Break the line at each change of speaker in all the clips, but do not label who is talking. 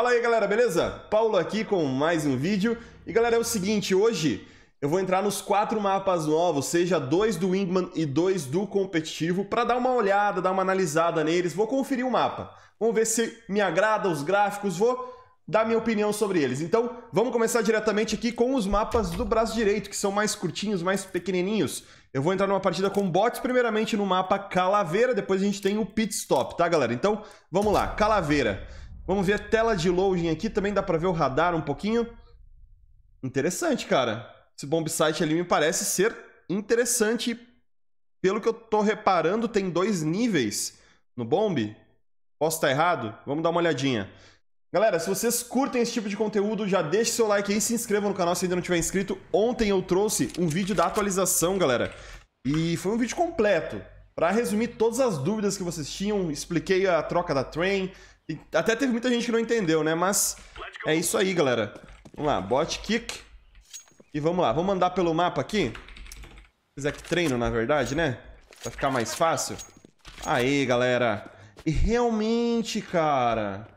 Fala aí galera, beleza? Paulo aqui com mais um vídeo. E galera, é o seguinte, hoje eu vou entrar nos quatro mapas novos, seja dois do Wingman e dois do competitivo, para dar uma olhada, dar uma analisada neles, vou conferir o mapa. Vamos ver se me agrada os gráficos, vou dar minha opinião sobre eles. Então, vamos começar diretamente aqui com os mapas do braço direito, que são mais curtinhos, mais pequenininhos. Eu vou entrar numa partida com bots, primeiramente no mapa Calaveira, depois a gente tem o Pit Stop, tá, galera? Então, vamos lá. Calaveira. Vamos ver a tela de loading aqui, também dá para ver o radar um pouquinho. Interessante, cara. Esse bombsite ali me parece ser interessante. Pelo que eu tô reparando, tem dois níveis no bomb. Posso estar errado? Vamos dar uma olhadinha. Galera, se vocês curtem esse tipo de conteúdo, já deixe seu like aí, se inscreva no canal se ainda não tiver inscrito. Ontem eu trouxe um vídeo da atualização, galera. E foi um vídeo completo. Para resumir todas as dúvidas que vocês tinham, expliquei a troca da train, até teve muita gente que não entendeu, né? Mas é isso aí, galera. Vamos lá, bot kick. E vamos lá, vamos andar pelo mapa aqui. Fizer que é treino, na verdade, né? Pra ficar mais fácil. Aí, galera. E realmente, cara,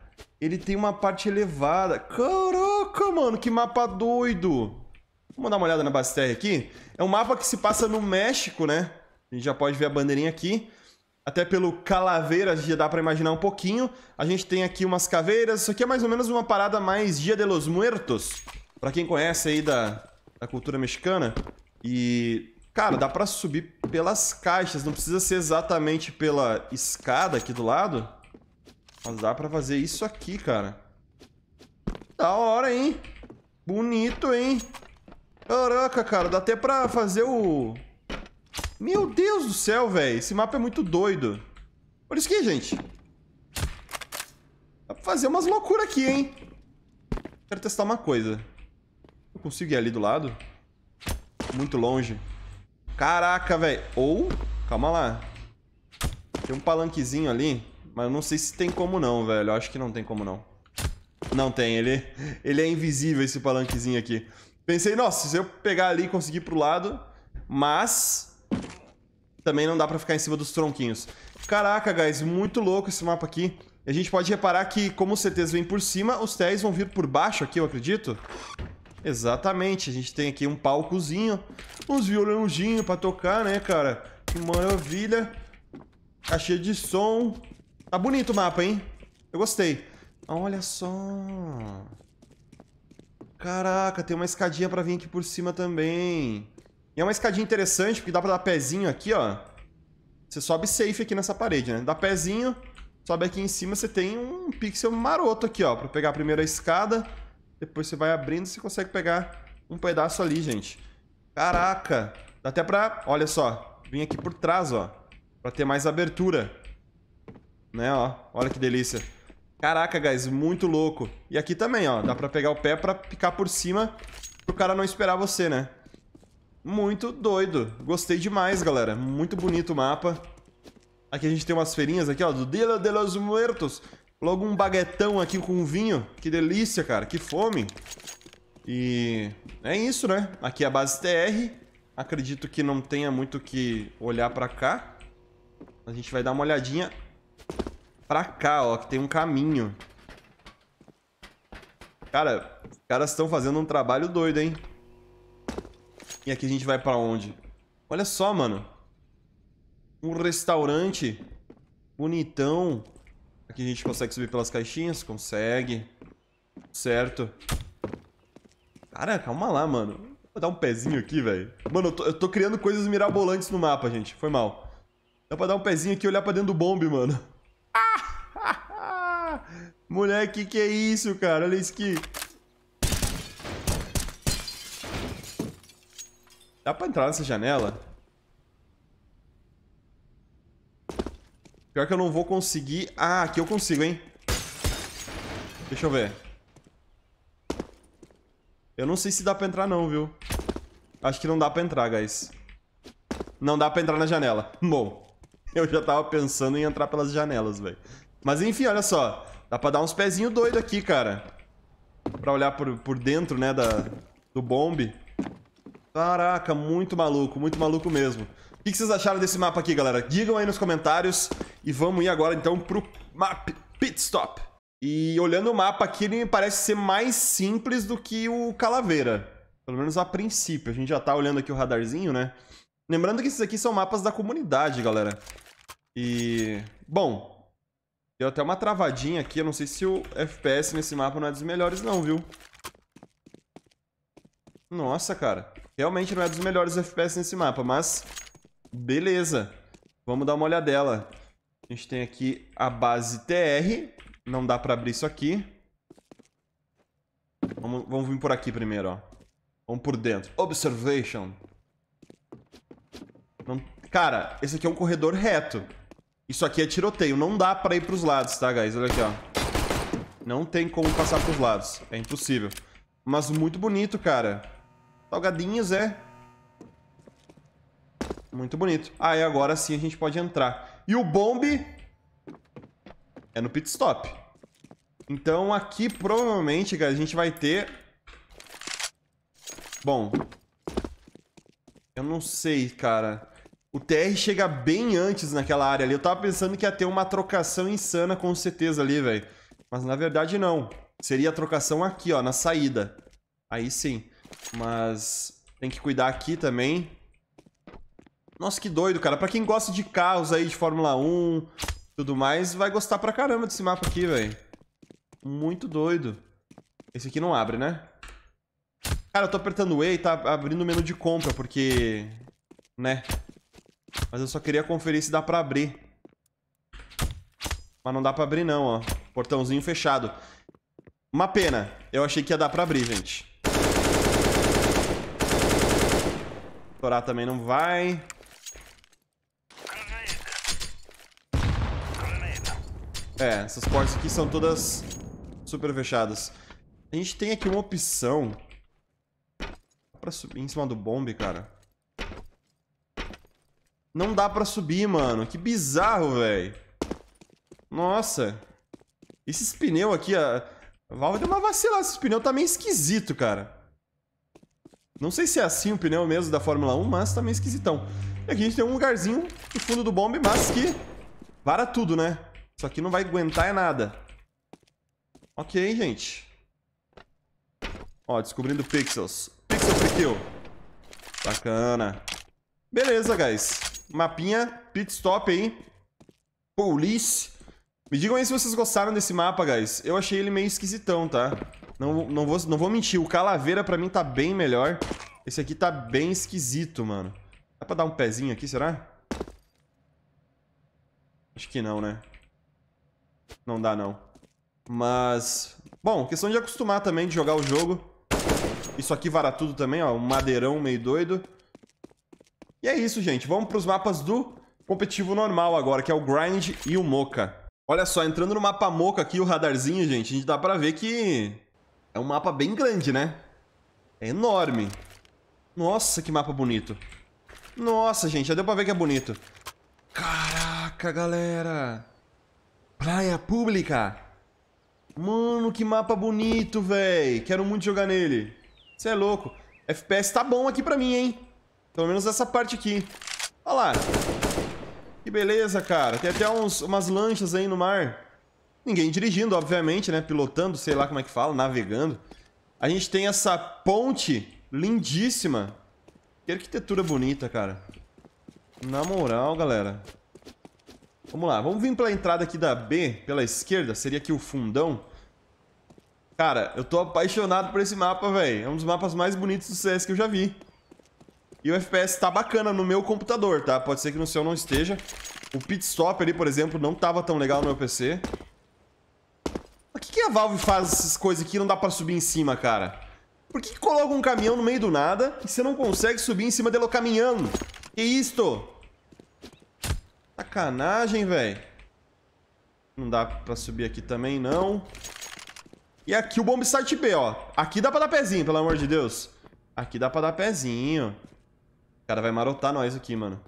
ele tem uma parte elevada. Caraca, mano, que mapa doido. Vamos dar uma olhada na base terra aqui. É um mapa que se passa no México, né? A gente já pode ver a bandeirinha aqui. Até pelo Calaveiras já dá para imaginar um pouquinho. A gente tem aqui umas caveiras. Isso aqui é mais ou menos uma parada mais Dia de los Muertos. Para quem conhece aí da, da cultura mexicana. E, cara, dá para subir pelas caixas. Não precisa ser exatamente pela escada aqui do lado. Mas dá para fazer isso aqui, cara. Da hora, hein? Bonito, hein? Caraca, cara. Dá até para fazer o meu Deus do céu, velho. Esse mapa é muito doido. Por isso que, gente. Dá pra fazer umas loucuras aqui, hein? Quero testar uma coisa. Eu consigo ir ali do lado? Muito longe. Caraca, velho. Ou... Calma lá. Tem um palanquezinho ali. Mas eu não sei se tem como não, velho. Eu acho que não tem como não. Não tem. Ele, ele é invisível, esse palanquezinho aqui. Pensei, nossa, se eu pegar ali e conseguir pro lado... Mas também não dá pra ficar em cima dos tronquinhos. Caraca, guys, muito louco esse mapa aqui. A gente pode reparar que, como os CTs vêm por cima, os TEs vão vir por baixo aqui, eu acredito. Exatamente, a gente tem aqui um palcozinho, uns violãozinhos pra tocar, né, cara? Que maravilha. Tá cheio de som. Tá bonito o mapa, hein? Eu gostei. Olha só. Caraca, tem uma escadinha pra vir aqui por cima também. E é uma escadinha interessante, porque dá pra dar pezinho aqui, ó. Você sobe safe aqui nessa parede, né? Dá pezinho, sobe aqui em cima, você tem um pixel maroto aqui, ó. Pra pegar primeiro a escada, depois você vai abrindo e você consegue pegar um pedaço ali, gente. Caraca! Dá até pra... Olha só, vim aqui por trás, ó. Pra ter mais abertura. Né, ó. Olha que delícia. Caraca, guys, muito louco. E aqui também, ó. Dá pra pegar o pé pra picar por cima pro cara não esperar você, né? Muito doido. Gostei demais, galera. Muito bonito o mapa. Aqui a gente tem umas feirinhas aqui, ó, do Dia de los Muertos. Logo um baguetão aqui com vinho. Que delícia, cara. Que fome. E é isso, né? Aqui é a base TR. Acredito que não tenha muito que olhar pra cá. A gente vai dar uma olhadinha pra cá, ó, que tem um caminho. Cara, os caras estão fazendo um trabalho doido, hein? E aqui a gente vai pra onde? Olha só, mano. Um restaurante bonitão. Aqui a gente consegue subir pelas caixinhas? Consegue. Certo. Cara, calma lá, mano. Vou dar um pezinho aqui, velho. Mano, eu tô, eu tô, criando coisas mirabolantes no mapa, gente. Foi mal. Dá pra dar um pezinho aqui e olhar pra dentro do bombe, mano. Moleque, que é isso, cara? Olha isso aqui. Dá pra entrar nessa janela? Pior que eu não vou conseguir... Ah, aqui eu consigo, hein? Deixa eu ver. Eu não sei se dá pra entrar não, viu? Acho que não dá pra entrar, guys. Não dá pra entrar na janela. Bom, eu já tava pensando em entrar pelas janelas, velho. Mas enfim, olha só. Dá pra dar uns pezinhos doidos aqui, cara. Pra olhar por, por dentro, né, da, do bombe. Caraca, muito maluco, muito maluco mesmo. O que vocês acharam desse mapa aqui, galera? Digam aí nos comentários e vamos ir agora então pro map Pit Stop. E olhando o mapa aqui, ele me parece ser mais simples do que o Calaveira. Pelo menos a princípio. A gente já tá olhando aqui o radarzinho, né? Lembrando que esses aqui são mapas da comunidade, galera. E... Bom... Deu até uma travadinha aqui. Eu não sei se o FPS nesse mapa não é dos melhores não, viu? Nossa, cara. Realmente não é dos melhores FPS nesse mapa, mas... Beleza. Vamos dar uma olhadela. A gente tem aqui a base TR. Não dá pra abrir isso aqui. Vamos, vamos vir por aqui primeiro, ó. Vamos por dentro. Observation. Não... Cara, esse aqui é um corredor reto. Isso aqui é tiroteio. Não dá pra ir pros lados, tá, guys? Olha aqui, ó. Não tem como passar pros lados. É impossível. Mas muito bonito, cara. Salgadinhos, é. Muito bonito. Aí ah, agora sim a gente pode entrar. E o bombe é no pit stop. Então aqui provavelmente, cara, a gente vai ter... Bom... Eu não sei, cara. O TR chega bem antes naquela área ali. Eu tava pensando que ia ter uma trocação insana com certeza ali, velho. Mas na verdade não. Seria a trocação aqui, ó, na saída. Aí sim. Mas tem que cuidar aqui também. Nossa, que doido, cara. Pra quem gosta de carros aí, de Fórmula 1 tudo mais, vai gostar pra caramba desse mapa aqui, velho. Muito doido. Esse aqui não abre, né? Cara, eu tô apertando E e tá abrindo o menu de compra, porque... Né? Mas eu só queria conferir se dá pra abrir. Mas não dá pra abrir não, ó. Portãozinho fechado. Uma pena. Eu achei que ia dar pra abrir, gente. Estourar também não vai. É, essas portas aqui são todas super fechadas. A gente tem aqui uma opção pra subir em cima do bombe, cara. Não dá pra subir, mano. Que bizarro, velho. Nossa. Esses pneus aqui, a... a válvula deu uma vacilada. Esses pneus tá meio esquisito, cara. Não sei se é assim o pneu mesmo da Fórmula 1, mas tá meio esquisitão. E aqui a gente tem um lugarzinho no fundo do bombe, mas que vara tudo, né? Isso aqui não vai aguentar é nada. Ok, gente. Ó, descobrindo pixels. Pixel free Bacana. Beleza, guys. Mapinha, pit stop aí. Police. Me digam aí se vocês gostaram desse mapa, guys. Eu achei ele meio esquisitão, tá? Não, não, vou, não vou mentir, o Calaveira pra mim tá bem melhor. Esse aqui tá bem esquisito, mano. Dá pra dar um pezinho aqui, será? Acho que não, né? Não dá, não. Mas... Bom, questão de acostumar também, de jogar o jogo. Isso aqui vara tudo também, ó. Um madeirão meio doido. E é isso, gente. Vamos pros mapas do competitivo normal agora, que é o Grind e o Mocha. Olha só, entrando no mapa Mocha aqui, o radarzinho, gente, a gente dá pra ver que é um mapa bem grande, né? É enorme. Nossa, que mapa bonito. Nossa, gente, já deu pra ver que é bonito. Caraca, galera. Praia pública. Mano, que mapa bonito, velho. Quero muito jogar nele. Você é louco. FPS tá bom aqui pra mim, hein? Pelo menos essa parte aqui. Olha lá. Que beleza, cara. Tem até uns, umas lanchas aí no mar. Ninguém dirigindo, obviamente, né? Pilotando, sei lá como é que fala, navegando. A gente tem essa ponte lindíssima. Que arquitetura bonita, cara. Na moral, galera. Vamos lá, vamos vir pela entrada aqui da B, pela esquerda, seria aqui o fundão. Cara, eu tô apaixonado por esse mapa, velho. É um dos mapas mais bonitos do CS que eu já vi. E o FPS tá bacana no meu computador, tá? Pode ser que no seu não esteja. O pitstop ali, por exemplo, não tava tão legal no meu PC a Valve faz essas coisas que não dá pra subir em cima, cara? Por que, coloca um caminhão no meio do nada e você não consegue subir em cima dele caminhando? Que isto? Sacanagem, velho. Não dá pra subir aqui também, não. E aqui o bomb B, ó. Aqui dá pra dar pezinho, pelo amor de Deus. Aqui dá pra dar pezinho. O cara vai marotar nós aqui, mano.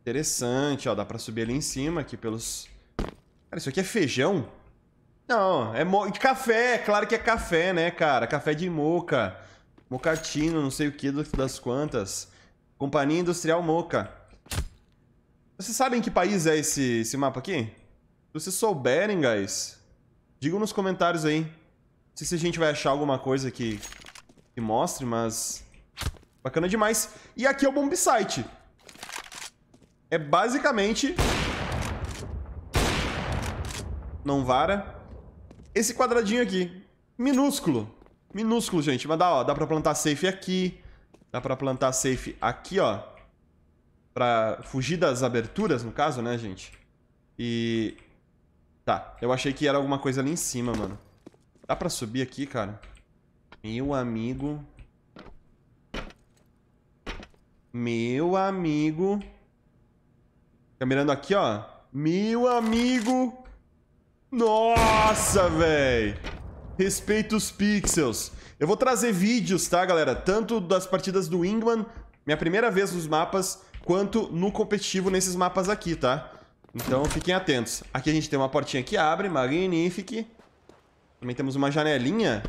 Interessante, ó. Dá pra subir ali em cima, aqui pelos... Cara, isso aqui é feijão? Não, é mo... de café, é claro que é café, né, cara? Café de moca, mocatino, não sei o que das quantas. Companhia Industrial Moca. Vocês sabem que país é esse, esse mapa aqui? Se vocês souberem, guys, digam nos comentários aí. Não sei se a gente vai achar alguma coisa que, que mostre, mas... Bacana demais. E aqui é o bomb site. É basicamente... Não vara esse quadradinho aqui. Minúsculo. Minúsculo, gente. Mas dá, ó, dá pra plantar safe aqui. Dá pra plantar safe aqui, ó. Pra fugir das aberturas, no caso, né, gente? E... Tá, eu achei que era alguma coisa ali em cima, mano. Dá pra subir aqui, cara? Meu amigo... Meu amigo... Tá mirando aqui, ó. Meu amigo... Nossa, velho! Respeito os pixels. Eu vou trazer vídeos, tá, galera? Tanto das partidas do Wingman, minha primeira vez nos mapas, quanto no competitivo nesses mapas aqui, tá? Então fiquem atentos. Aqui a gente tem uma portinha que abre, magnifique. Também temos uma janelinha.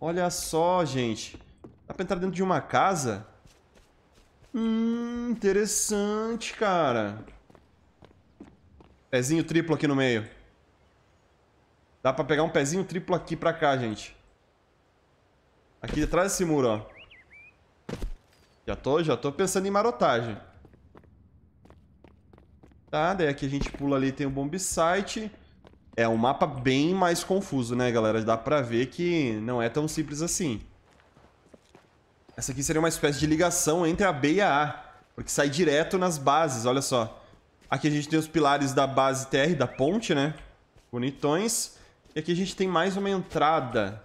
Olha só, gente. Dá pra entrar dentro de uma casa? Hum, interessante, cara. Pezinho triplo aqui no meio. Dá pra pegar um pezinho triplo aqui pra cá, gente. Aqui atrás desse muro, ó. Já tô, já tô pensando em marotagem. Tá, daí aqui a gente pula ali, tem o bomb site. É um mapa bem mais confuso, né, galera? Dá pra ver que não é tão simples assim. Essa aqui seria uma espécie de ligação entre a B e a A, porque sai direto nas bases, olha só. Aqui a gente tem os pilares da base TR, da ponte, né? Bonitões. É e aqui a gente tem mais uma entrada.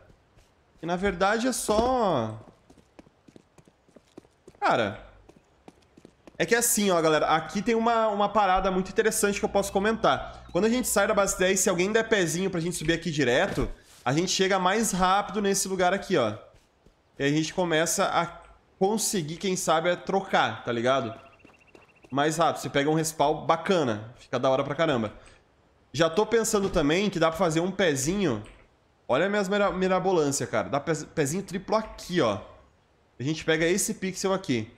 E na verdade é só... Cara... É que é assim, ó, galera. Aqui tem uma, uma parada muito interessante que eu posso comentar. Quando a gente sai da base 10, se alguém der pezinho pra gente subir aqui direto, a gente chega mais rápido nesse lugar aqui, ó. E a gente começa a conseguir, quem sabe, é trocar, tá ligado? Mais rápido. Você pega um respawn bacana. Fica da hora pra caramba. Já tô pensando também que dá pra fazer um pezinho. Olha a minha mira mirabolância, cara. Dá pezinho triplo aqui, ó. A gente pega esse pixel aqui.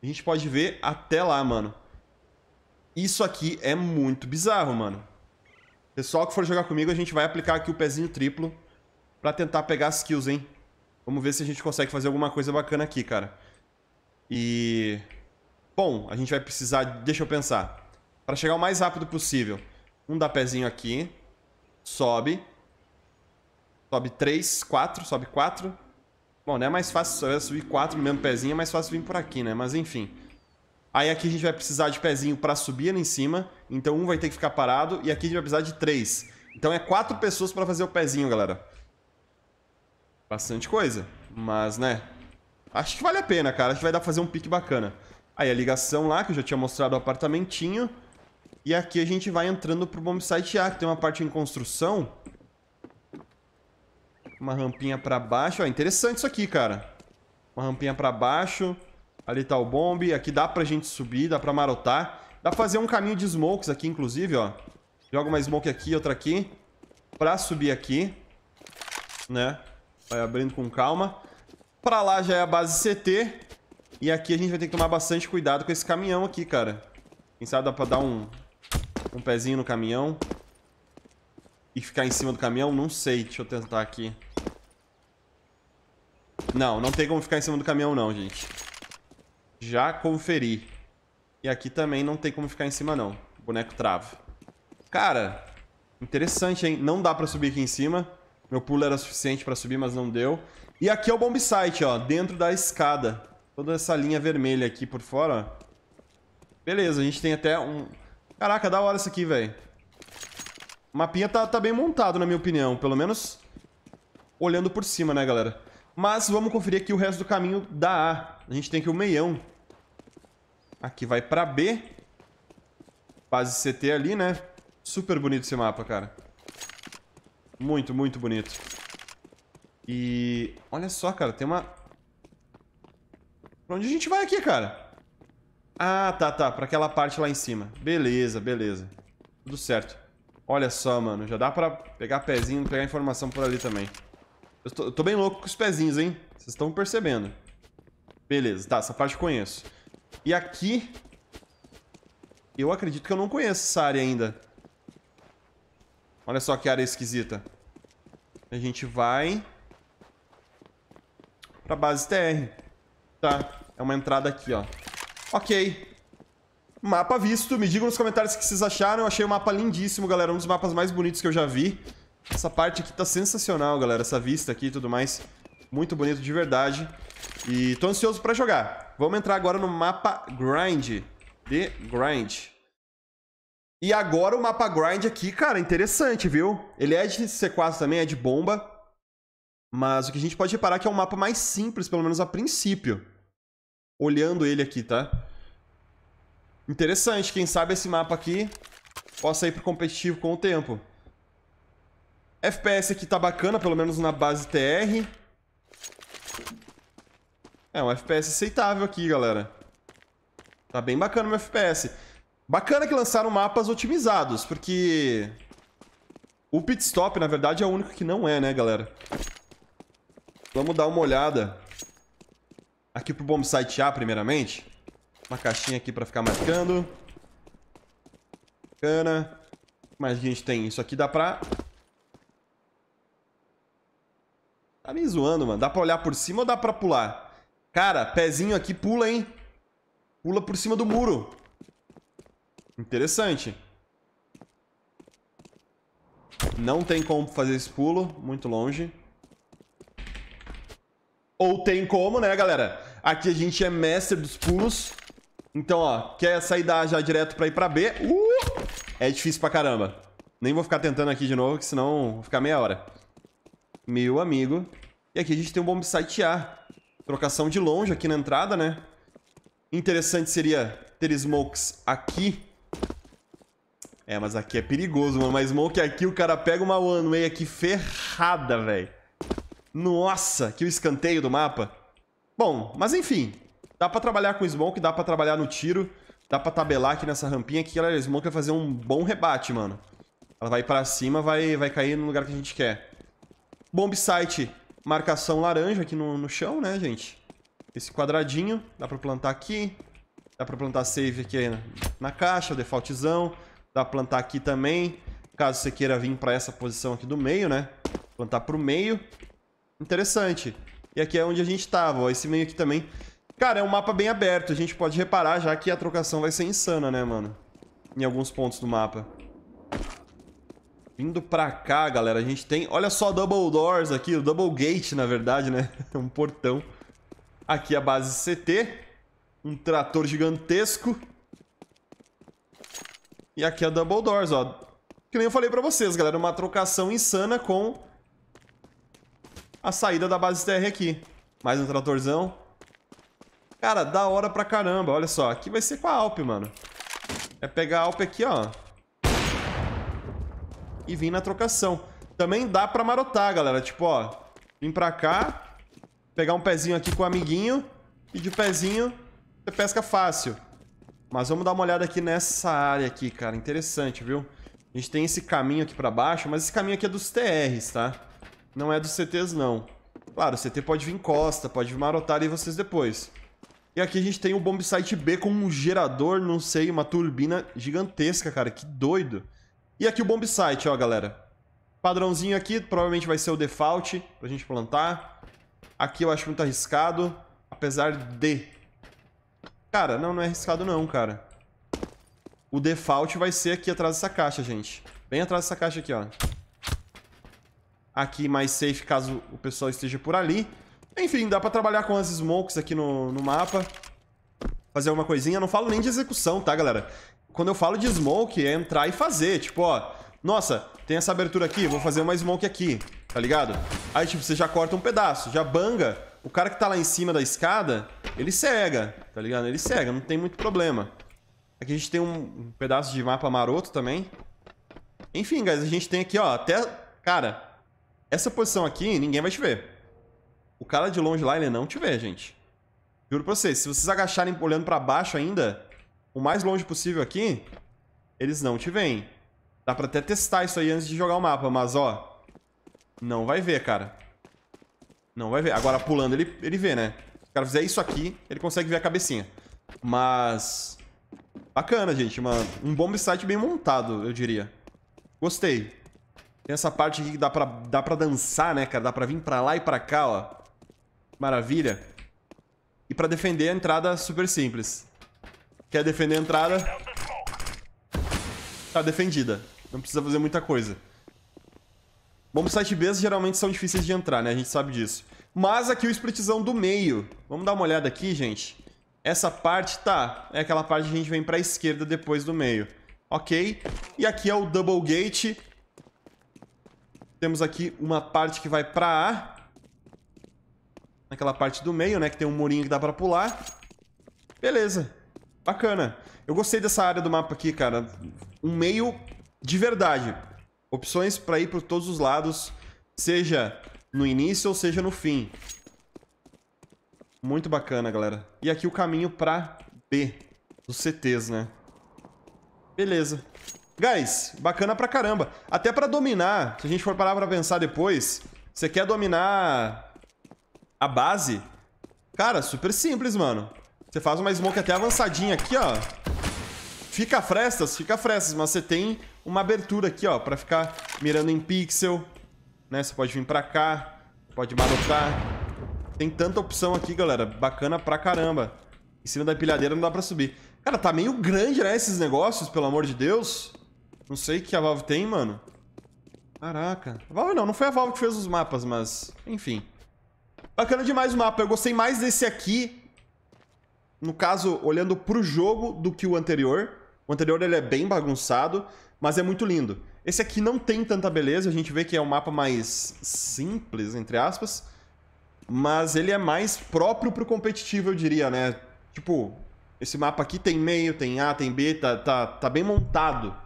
A gente pode ver até lá, mano. Isso aqui é muito bizarro, mano. Pessoal que for jogar comigo, a gente vai aplicar aqui o pezinho triplo pra tentar pegar as kills, hein? Vamos ver se a gente consegue fazer alguma coisa bacana aqui, cara. E... Bom, a gente vai precisar... Deixa eu pensar. Pra chegar o mais rápido possível um dá pezinho aqui. Sobe. Sobe 3, 4, sobe 4. Bom, né? É mais fácil subir 4 no mesmo pezinho, é mais fácil vir por aqui, né? Mas enfim. Aí aqui a gente vai precisar de pezinho para subir ali em cima. Então um vai ter que ficar parado. E aqui a gente vai precisar de 3. Então é 4 pessoas para fazer o pezinho, galera. Bastante coisa. Mas, né? Acho que vale a pena, cara. Acho que vai dar pra fazer um pique bacana. Aí a ligação lá, que eu já tinha mostrado o apartamentinho. E aqui a gente vai entrando pro bombsite A, que tem uma parte em construção. Uma rampinha pra baixo. Ó, interessante isso aqui, cara. Uma rampinha pra baixo. Ali tá o bombe. Aqui dá pra gente subir, dá pra marotar. Dá pra fazer um caminho de smokes aqui, inclusive, ó. Joga uma smoke aqui, outra aqui. Pra subir aqui. Né? Vai abrindo com calma. Pra lá já é a base CT. E aqui a gente vai ter que tomar bastante cuidado com esse caminhão aqui, cara. Quem sabe dá pra dar um, um pezinho no caminhão e ficar em cima do caminhão? Não sei, deixa eu tentar aqui. Não, não tem como ficar em cima do caminhão não, gente. Já conferi. E aqui também não tem como ficar em cima não. O boneco trava. Cara, interessante, hein? Não dá pra subir aqui em cima. Meu pulo era suficiente pra subir, mas não deu. E aqui é o bomb site, ó, dentro da escada. Toda essa linha vermelha aqui por fora, ó. Beleza, a gente tem até um, Caraca, da hora isso aqui, velho. O mapinha tá, tá bem montado, na minha opinião. Pelo menos olhando por cima, né, galera? Mas vamos conferir aqui o resto do caminho da A. A gente tem aqui o meião. Aqui vai pra B. Base CT ali, né? Super bonito esse mapa, cara. Muito, muito bonito. E... Olha só, cara, tem uma... Pra onde a gente vai aqui, cara? Ah, tá, tá. Pra aquela parte lá em cima. Beleza, beleza. Tudo certo. Olha só, mano. Já dá pra pegar pezinho, pegar informação por ali também. Eu tô, eu tô bem louco com os pezinhos, hein? Vocês estão percebendo. Beleza, tá. Essa parte eu conheço. E aqui... Eu acredito que eu não conheço essa área ainda. Olha só que área esquisita. A gente vai... Pra base TR. Tá. É uma entrada aqui, ó. Ok. Mapa visto. Me digam nos comentários o que vocês acharam. Eu achei o mapa lindíssimo, galera. Um dos mapas mais bonitos que eu já vi. Essa parte aqui tá sensacional, galera. Essa vista aqui e tudo mais. Muito bonito de verdade. E tô ansioso pra jogar. Vamos entrar agora no mapa Grind. The Grind. E agora o mapa Grind aqui, cara, interessante, viu? Ele é de C4 também, é de bomba. Mas o que a gente pode reparar é que é um mapa mais simples, pelo menos a princípio olhando ele aqui, tá? Interessante, quem sabe esse mapa aqui possa ir pro competitivo com o tempo. FPS aqui tá bacana, pelo menos na base TR. É, um FPS aceitável aqui, galera. Tá bem bacana o FPS. Bacana que lançaram mapas otimizados, porque... O Pit Stop, na verdade, é o único que não é, né, galera? Vamos dar uma olhada. Aqui pro bomb site A, primeiramente. Uma caixinha aqui pra ficar marcando. Bacana. Mas a gente tem isso aqui, dá pra... Tá me zoando, mano. Dá pra olhar por cima ou dá pra pular? Cara, pezinho aqui pula, hein? Pula por cima do muro. Interessante. Não tem como fazer esse pulo, muito longe. Ou tem como, né, galera? Aqui a gente é mestre dos pulos. Então, ó, quer sair da A já direto pra ir pra B. Uh! É difícil pra caramba. Nem vou ficar tentando aqui de novo, que senão vou ficar meia hora. Meu amigo. E aqui a gente tem um bombsite A. Trocação de longe aqui na entrada, né? Interessante seria ter smokes aqui. É, mas aqui é perigoso, mano. Mas smoke é aqui, o cara pega uma one way aqui ferrada, velho. Nossa, que o escanteio do mapa. Bom, mas enfim. Dá pra trabalhar com smoke, dá pra trabalhar no tiro. Dá pra tabelar aqui nessa rampinha Galera, a smoke vai fazer um bom rebate, mano. Ela vai pra cima, vai, vai cair no lugar que a gente quer. Bomb site, marcação laranja aqui no, no chão, né, gente? Esse quadradinho, dá pra plantar aqui. Dá pra plantar save aqui na, na caixa, o defaultzão. Dá pra plantar aqui também, caso você queira vir pra essa posição aqui do meio, né? Plantar pro meio. Interessante. E aqui é onde a gente estava, Esse meio aqui também. Cara, é um mapa bem aberto. A gente pode reparar já que a trocação vai ser insana, né, mano? Em alguns pontos do mapa. Vindo pra cá, galera, a gente tem... Olha só Double Doors aqui, o Double Gate, na verdade, né? um portão. Aqui a base CT. Um trator gigantesco. E aqui a é Double Doors, ó. Que nem eu falei pra vocês, galera, uma trocação insana com a saída da base TR aqui. Mais um tratorzão. Cara, da hora pra caramba. Olha só, aqui vai ser com a Alp, mano. É pegar a Alp aqui, ó. E vir na trocação. Também dá pra marotar, galera. Tipo, ó. Vim pra cá. Pegar um pezinho aqui com o amiguinho. E de pezinho, você pesca fácil. Mas vamos dar uma olhada aqui nessa área aqui, cara. Interessante, viu? A gente tem esse caminho aqui pra baixo, mas esse caminho aqui é dos TRs, tá? não é dos CTs, não. Claro, CT pode vir Costa, pode vir Marotar e vocês depois. E aqui a gente tem o Bombsite B com um gerador, não sei, uma turbina gigantesca, cara. Que doido. E aqui o Bombsite, ó, galera. Padrãozinho aqui, provavelmente vai ser o default pra gente plantar. Aqui eu acho muito arriscado, apesar de... Cara, não, não é arriscado não, cara. O default vai ser aqui atrás dessa caixa, gente. Bem atrás dessa caixa aqui, ó aqui mais safe caso o pessoal esteja por ali. Enfim, dá pra trabalhar com as smokes aqui no, no mapa. Fazer alguma coisinha. Eu não falo nem de execução, tá, galera? Quando eu falo de smoke, é entrar e fazer. Tipo, ó... Nossa, tem essa abertura aqui, vou fazer uma smoke aqui, tá ligado? Aí, tipo, você já corta um pedaço, já banga. O cara que tá lá em cima da escada, ele cega, tá ligado? Ele cega, não tem muito problema. Aqui a gente tem um pedaço de mapa maroto também. Enfim, guys, a gente tem aqui, ó, até... Cara, essa posição aqui, ninguém vai te ver. O cara de longe lá, ele não te vê, gente. Juro pra vocês, se vocês agacharem olhando pra baixo ainda, o mais longe possível aqui, eles não te veem. Dá pra até testar isso aí antes de jogar o mapa, mas ó, não vai ver, cara. Não vai ver. Agora, pulando, ele, ele vê, né? Se o cara fizer isso aqui, ele consegue ver a cabecinha. Mas... Bacana, gente. Uma, um bom site bem montado, eu diria. Gostei. Tem essa parte aqui que dá pra, dá pra dançar, né, cara? Dá pra vir pra lá e pra cá, ó. Maravilha. E pra defender a entrada, super simples. Quer defender a entrada? Tá defendida. Não precisa fazer muita coisa. Bombs site Bs geralmente são difíceis de entrar, né? A gente sabe disso. Mas aqui o splitzão do meio. Vamos dar uma olhada aqui, gente. Essa parte, tá. É aquela parte que a gente vem pra esquerda depois do meio. Ok. E aqui é o double gate. Temos aqui uma parte que vai para A. Naquela parte do meio, né? Que tem um murinho que dá para pular. Beleza. Bacana. Eu gostei dessa área do mapa aqui, cara. Um meio de verdade. Opções para ir por todos os lados. Seja no início ou seja no fim. Muito bacana, galera. E aqui o caminho para B. Dos CTs, né? Beleza. Guys, bacana pra caramba. Até pra dominar, se a gente for parar pra pensar depois, você quer dominar a base? Cara, super simples, mano. Você faz uma smoke até avançadinha aqui, ó. Fica frestas, fica frestas, mas você tem uma abertura aqui, ó, pra ficar mirando em pixel, né? Você pode vir pra cá, pode marotar. Tem tanta opção aqui, galera. Bacana pra caramba. Em cima da pilhadeira não dá pra subir. Cara, tá meio grande, né, esses negócios, pelo amor de Deus. Não sei o que a Valve tem, mano. Caraca. A Valve não, não foi a Valve que fez os mapas, mas... Enfim. Bacana demais o mapa. Eu gostei mais desse aqui. No caso, olhando pro jogo do que o anterior. O anterior ele é bem bagunçado, mas é muito lindo. Esse aqui não tem tanta beleza. A gente vê que é um mapa mais simples, entre aspas. Mas ele é mais próprio pro competitivo, eu diria, né? Tipo, esse mapa aqui tem meio, tem A, tem B, tá, tá, tá bem montado.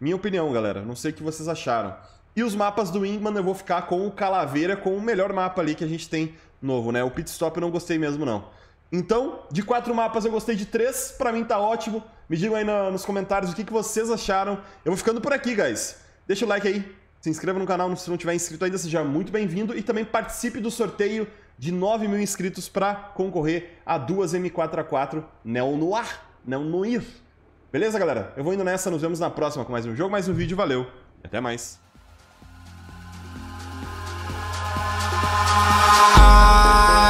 Minha opinião, galera. Não sei o que vocês acharam. E os mapas do Wingman eu vou ficar com o Calaveira, com o melhor mapa ali que a gente tem novo, né? O Pit Stop eu não gostei mesmo, não. Então, de quatro mapas eu gostei de três, pra mim tá ótimo. Me digam aí nos comentários o que, que vocês acharam. Eu vou ficando por aqui, guys. Deixa o like aí, se inscreva no canal se não tiver inscrito ainda, seja muito bem-vindo e também participe do sorteio de 9 mil inscritos para concorrer a duas M4A4 Neo Noir, Neo Noir. Beleza, galera? Eu vou indo nessa, nos vemos na próxima com mais um jogo, mais um vídeo, valeu e até mais.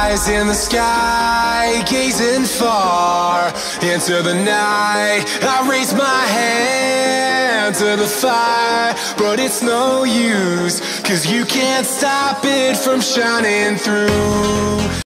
Eyes in the sky, gazing far into the night. I raise my hand to the fire, but it's no use, cause you can't stop it from shining through.